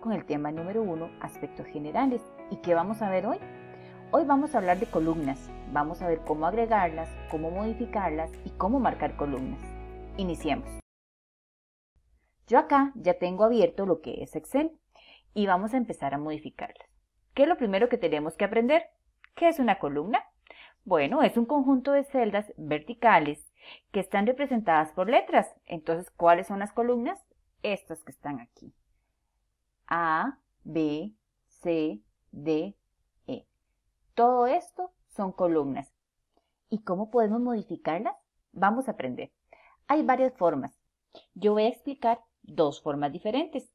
con el tema número uno, aspectos generales. ¿Y qué vamos a ver hoy? Hoy vamos a hablar de columnas. Vamos a ver cómo agregarlas, cómo modificarlas y cómo marcar columnas. Iniciemos. Yo acá ya tengo abierto lo que es Excel y vamos a empezar a modificarlas. ¿Qué es lo primero que tenemos que aprender? ¿Qué es una columna? Bueno, es un conjunto de celdas verticales que están representadas por letras. Entonces, ¿cuáles son las columnas? Estas que están aquí. A, B, C, D, E. Todo esto son columnas. ¿Y cómo podemos modificarlas? Vamos a aprender. Hay varias formas. Yo voy a explicar dos formas diferentes.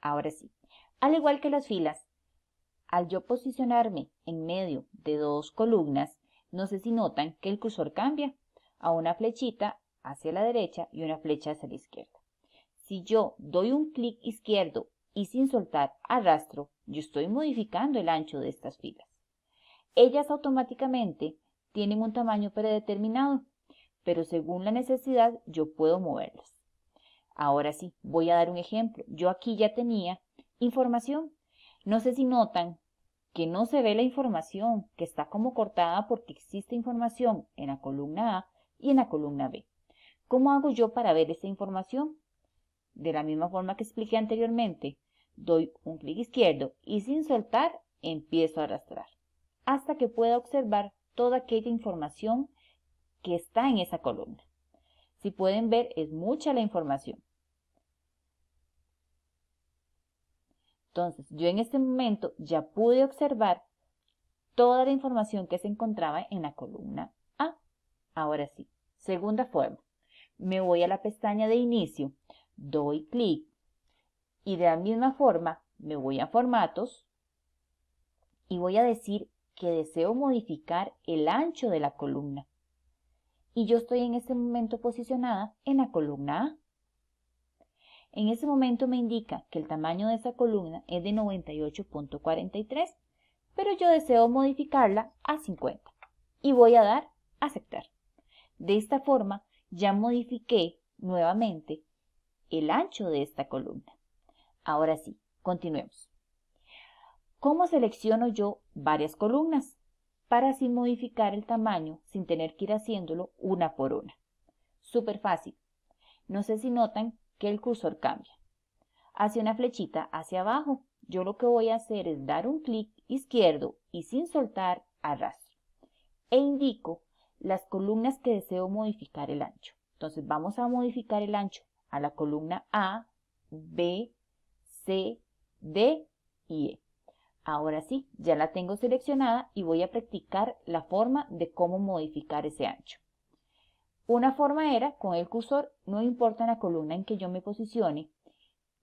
Ahora sí. Al igual que las filas, al yo posicionarme en medio de dos columnas, no sé si notan que el cursor cambia a una flechita hacia la derecha y una flecha hacia la izquierda. Si yo doy un clic izquierdo y sin soltar arrastro, yo estoy modificando el ancho de estas filas. Ellas automáticamente tienen un tamaño predeterminado, pero según la necesidad yo puedo moverlas. Ahora sí, voy a dar un ejemplo. Yo aquí ya tenía información. No sé si notan que no se ve la información, que está como cortada porque existe información en la columna A y en la columna B. ¿Cómo hago yo para ver esa información? De la misma forma que expliqué anteriormente, doy un clic izquierdo y sin soltar empiezo a arrastrar hasta que pueda observar toda aquella información que está en esa columna. Si pueden ver, es mucha la información. Entonces, yo en este momento ya pude observar toda la información que se encontraba en la columna A. Ahora sí, segunda forma. Me voy a la pestaña de inicio, doy clic y de la misma forma, me voy a formatos y voy a decir que deseo modificar el ancho de la columna. Y yo estoy en este momento posicionada en la columna A. En ese momento me indica que el tamaño de esa columna es de 98.43, pero yo deseo modificarla a 50 y voy a dar aceptar. De esta forma ya modifiqué nuevamente el ancho de esta columna. Ahora sí, continuemos. ¿Cómo selecciono yo varias columnas? Para así modificar el tamaño sin tener que ir haciéndolo una por una. Súper fácil. No sé si notan que el cursor cambia. Hacia una flechita hacia abajo. Yo lo que voy a hacer es dar un clic izquierdo y sin soltar arrastro. E indico las columnas que deseo modificar el ancho. Entonces vamos a modificar el ancho a la columna A, B, C, D y E. Ahora sí, ya la tengo seleccionada y voy a practicar la forma de cómo modificar ese ancho. Una forma era, con el cursor, no importa la columna en que yo me posicione,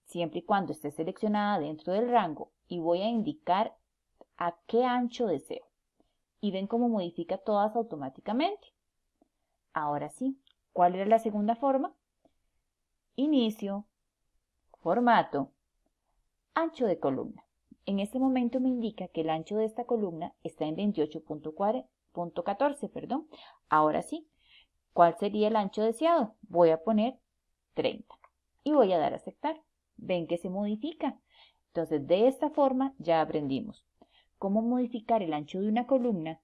siempre y cuando esté seleccionada dentro del rango, y voy a indicar a qué ancho deseo. Y ven cómo modifica todas automáticamente. Ahora sí, ¿cuál era la segunda forma? Inicio, formato, Ancho de columna. En este momento me indica que el ancho de esta columna está en 28.14, perdón. Ahora sí, ¿cuál sería el ancho deseado? Voy a poner 30 y voy a dar a aceptar. Ven que se modifica. Entonces, de esta forma ya aprendimos cómo modificar el ancho de una columna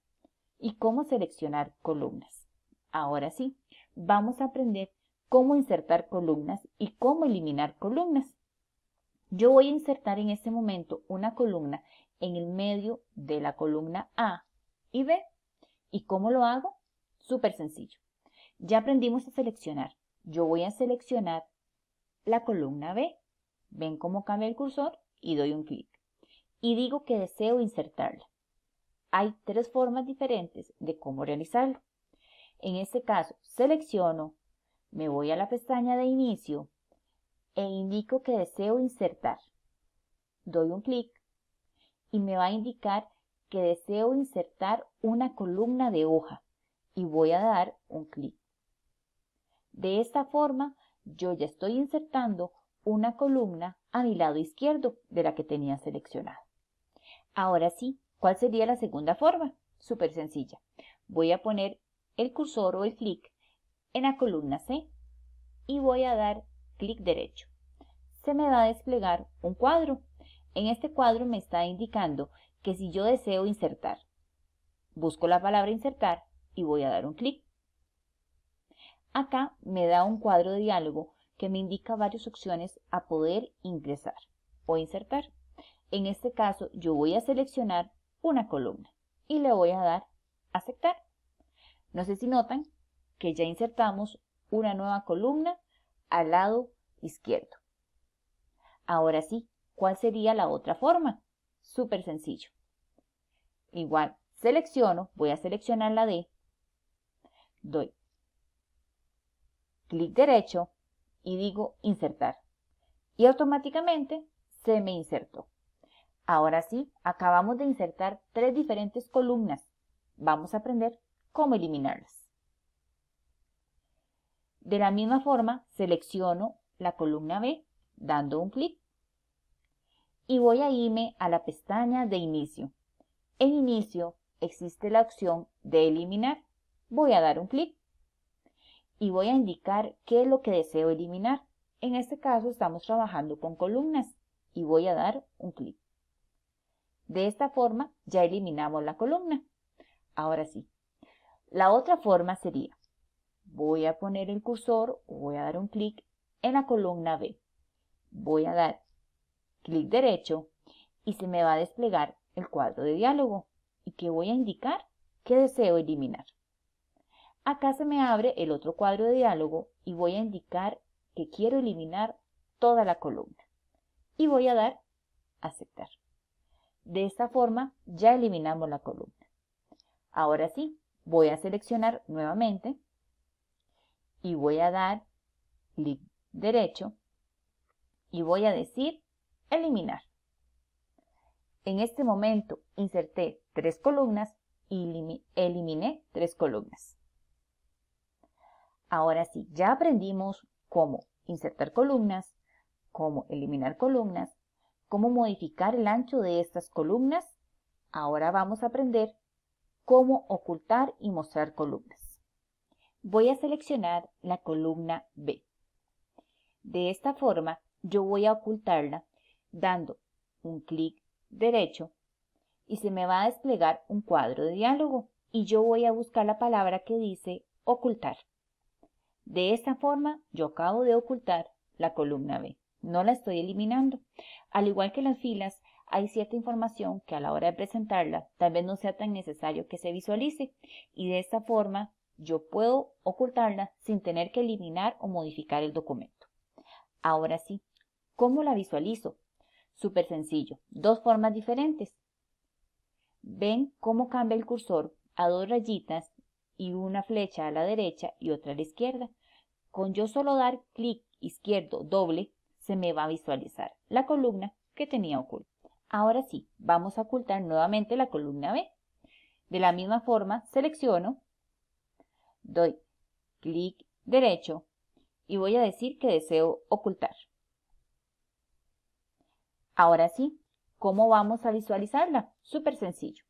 y cómo seleccionar columnas. Ahora sí, vamos a aprender cómo insertar columnas y cómo eliminar columnas. Yo voy a insertar en este momento una columna en el medio de la columna A y B. ¿Y cómo lo hago? Súper sencillo. Ya aprendimos a seleccionar. Yo voy a seleccionar la columna B. Ven cómo cambia el cursor y doy un clic. Y digo que deseo insertarla. Hay tres formas diferentes de cómo realizarlo. En este caso, selecciono, me voy a la pestaña de inicio, e indico que deseo insertar. Doy un clic y me va a indicar que deseo insertar una columna de hoja y voy a dar un clic. De esta forma, yo ya estoy insertando una columna a mi lado izquierdo de la que tenía seleccionada. Ahora sí, ¿cuál sería la segunda forma? Súper sencilla. Voy a poner el cursor o el clic en la columna C y voy a dar clic derecho. Se me va a desplegar un cuadro. En este cuadro me está indicando que si yo deseo insertar, busco la palabra insertar y voy a dar un clic. Acá me da un cuadro de diálogo que me indica varias opciones a poder ingresar o insertar. En este caso yo voy a seleccionar una columna y le voy a dar aceptar. No sé si notan que ya insertamos una nueva columna al lado izquierdo. Ahora sí, ¿cuál sería la otra forma? Súper sencillo. Igual, selecciono, voy a seleccionar la D, doy clic derecho y digo insertar. Y automáticamente se me insertó. Ahora sí, acabamos de insertar tres diferentes columnas. Vamos a aprender cómo eliminarlas. De la misma forma, selecciono la columna B dando un clic y voy a irme a la pestaña de inicio. En inicio existe la opción de eliminar. Voy a dar un clic y voy a indicar qué es lo que deseo eliminar. En este caso estamos trabajando con columnas y voy a dar un clic. De esta forma ya eliminamos la columna. Ahora sí, la otra forma sería, voy a poner el cursor, voy a dar un clic en la columna B. Voy a dar clic derecho y se me va a desplegar el cuadro de diálogo. ¿Y que voy a indicar? ¿Qué deseo eliminar? Acá se me abre el otro cuadro de diálogo y voy a indicar que quiero eliminar toda la columna. Y voy a dar aceptar. De esta forma ya eliminamos la columna. Ahora sí, voy a seleccionar nuevamente y voy a dar clic derecho y voy a decir eliminar. En este momento inserté tres columnas y eliminé tres columnas. Ahora sí, ya aprendimos cómo insertar columnas, cómo eliminar columnas, cómo modificar el ancho de estas columnas. Ahora vamos a aprender cómo ocultar y mostrar columnas. Voy a seleccionar la columna B. De esta forma, yo voy a ocultarla dando un clic derecho y se me va a desplegar un cuadro de diálogo y yo voy a buscar la palabra que dice ocultar. De esta forma, yo acabo de ocultar la columna B. No la estoy eliminando. Al igual que las filas, hay cierta información que a la hora de presentarla tal vez no sea tan necesario que se visualice y de esta forma yo puedo ocultarla sin tener que eliminar o modificar el documento. Ahora sí, ¿cómo la visualizo? Súper sencillo, dos formas diferentes. Ven cómo cambia el cursor a dos rayitas y una flecha a la derecha y otra a la izquierda. Con yo solo dar clic izquierdo doble, se me va a visualizar la columna que tenía oculta. Ahora sí, vamos a ocultar nuevamente la columna B. De la misma forma, selecciono, doy clic derecho, y voy a decir que deseo ocultar. Ahora sí, ¿cómo vamos a visualizarla? Súper sencillo.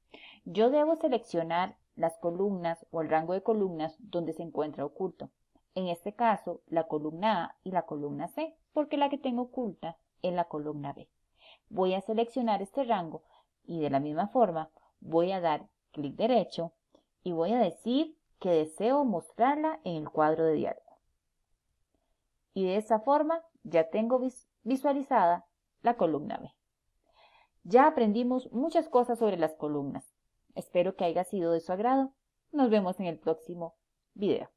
Yo debo seleccionar las columnas o el rango de columnas donde se encuentra oculto. En este caso, la columna A y la columna C, porque la que tengo oculta es la columna B. Voy a seleccionar este rango y de la misma forma voy a dar clic derecho y voy a decir que deseo mostrarla en el cuadro de diálogo y de esa forma ya tengo visualizada la columna B. Ya aprendimos muchas cosas sobre las columnas. Espero que haya sido de su agrado. Nos vemos en el próximo video.